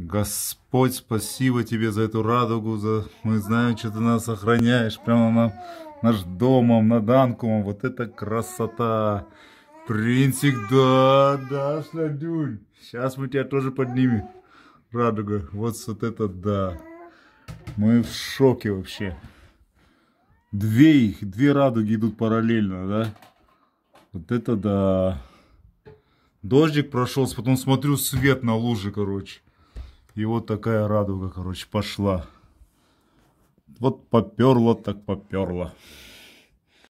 Господь, спасибо тебе за эту радугу, за... мы знаем, что ты нас охраняешь, прямо на наш домом, на Данкумом, вот это красота. Принцик, да, да, Сладюнь, сейчас мы тебя тоже поднимем. Радуга, вот, вот это да. Мы в шоке вообще. Две их, две радуги идут параллельно, да? Вот это да. Дождик прошелся, потом смотрю, свет на луже, короче. И вот такая радуга, короче, пошла. Вот поперла так поперла.